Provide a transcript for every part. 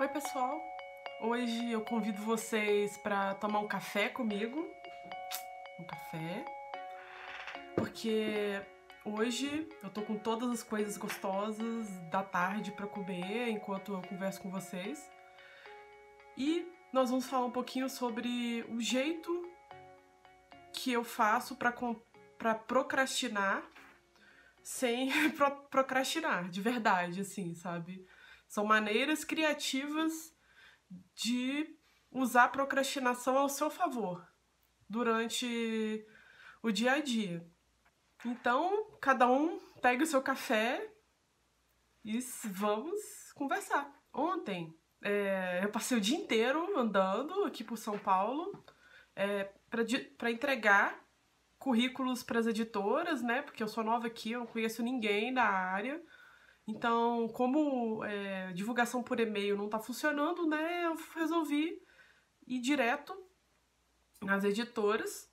Oi, pessoal! Hoje eu convido vocês para tomar um café comigo. Um café. Porque hoje eu tô com todas as coisas gostosas da tarde para comer enquanto eu converso com vocês. E nós vamos falar um pouquinho sobre o jeito que eu faço para procrastinar sem procrastinar, de verdade, assim, sabe? São maneiras criativas de usar a procrastinação ao seu favor durante o dia a dia. Então, cada um pega o seu café e vamos conversar. Ontem é, eu passei o dia inteiro andando aqui por São Paulo é, para entregar currículos para as editoras, né? Porque eu sou nova aqui, eu não conheço ninguém da área. Então, como é, divulgação por e-mail não está funcionando, né, eu resolvi ir direto nas editoras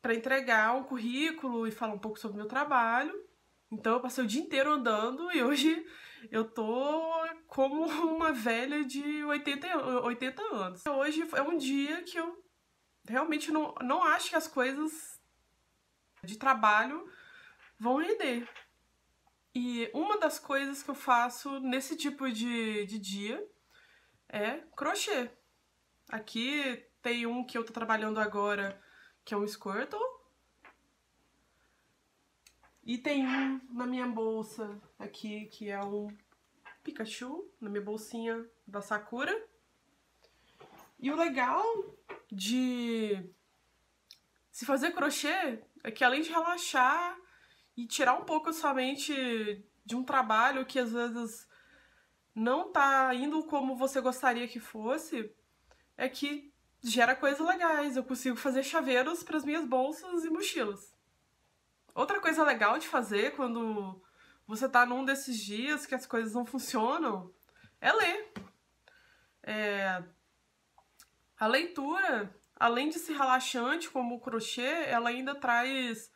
para entregar um currículo e falar um pouco sobre o meu trabalho. Então, eu passei o dia inteiro andando e hoje eu tô como uma velha de 80, 80 anos. Hoje é um dia que eu realmente não, não acho que as coisas de trabalho vão render. E uma das coisas que eu faço nesse tipo de, de dia é crochê. Aqui tem um que eu tô trabalhando agora, que é um Squirtle. E tem um na minha bolsa aqui, que é um Pikachu, na minha bolsinha da Sakura. E o legal de se fazer crochê é que além de relaxar e tirar um pouco sua mente de um trabalho que às vezes não tá indo como você gostaria que fosse, é que gera coisas legais. Eu consigo fazer chaveiros para as minhas bolsas e mochilas. Outra coisa legal de fazer quando você tá num desses dias que as coisas não funcionam é ler. É... A leitura, além de ser relaxante como o crochê, ela ainda traz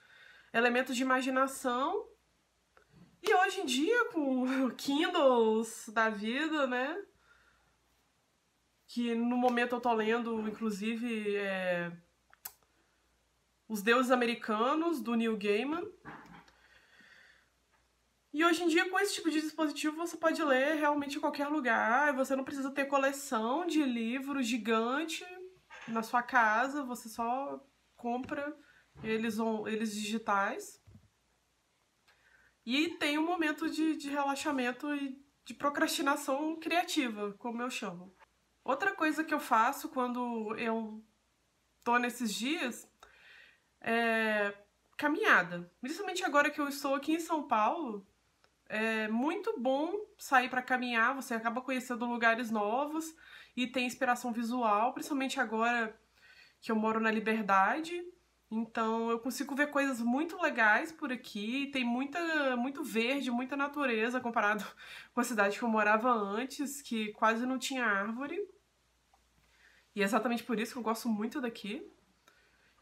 elementos de imaginação. E hoje em dia, com Kindles da vida, né? Que no momento eu tô lendo, inclusive, é... Os Deuses Americanos, do Neil Gaiman. E hoje em dia, com esse tipo de dispositivo, você pode ler realmente em qualquer lugar. Você não precisa ter coleção de livro gigante na sua casa, você só compra eles, eles digitais. E tem um momento de, de relaxamento e de procrastinação criativa, como eu chamo. Outra coisa que eu faço quando eu tô nesses dias é caminhada. Principalmente agora que eu estou aqui em São Paulo, é muito bom sair para caminhar, você acaba conhecendo lugares novos e tem inspiração visual, principalmente agora que eu moro na Liberdade. Então eu consigo ver coisas muito legais por aqui, tem muita, muito verde, muita natureza comparado com a cidade que eu morava antes, que quase não tinha árvore. E é exatamente por isso que eu gosto muito daqui.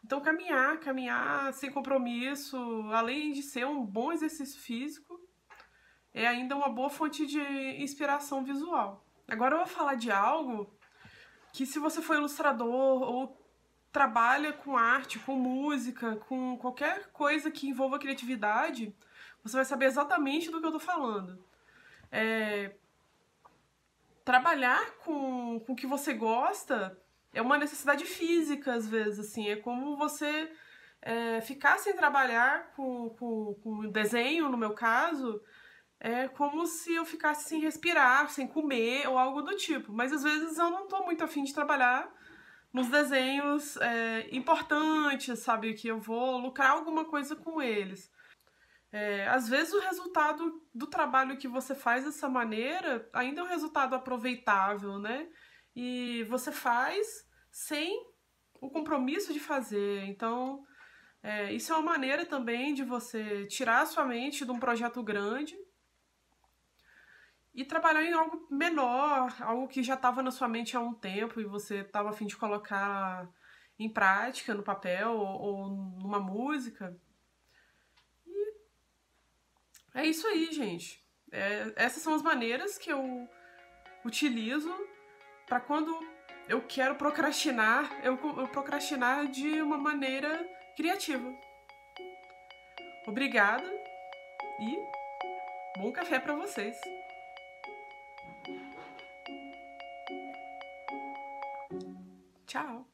Então caminhar, caminhar sem compromisso, além de ser um bom exercício físico, é ainda uma boa fonte de inspiração visual. Agora eu vou falar de algo que se você for ilustrador ou trabalha com arte, com música, com qualquer coisa que envolva criatividade, você vai saber exatamente do que eu tô falando. É... Trabalhar com, com o que você gosta é uma necessidade física, às vezes, assim. É como você é, ficar sem trabalhar com, com, com desenho, no meu caso, é como se eu ficasse sem respirar, sem comer ou algo do tipo. Mas às vezes eu não tô muito afim de trabalhar nos desenhos é, importantes, sabe? Que eu vou lucrar alguma coisa com eles. É, às vezes o resultado do trabalho que você faz dessa maneira ainda é um resultado aproveitável, né? E você faz sem o compromisso de fazer. Então, é, isso é uma maneira também de você tirar a sua mente de um projeto grande e trabalhar em algo menor, algo que já estava na sua mente há um tempo e você estava a fim de colocar em prática, no papel ou, ou numa música. E é isso aí, gente. É, essas são as maneiras que eu utilizo para quando eu quero procrastinar, eu, eu procrastinar de uma maneira criativa. Obrigada e bom café para vocês. Tchau!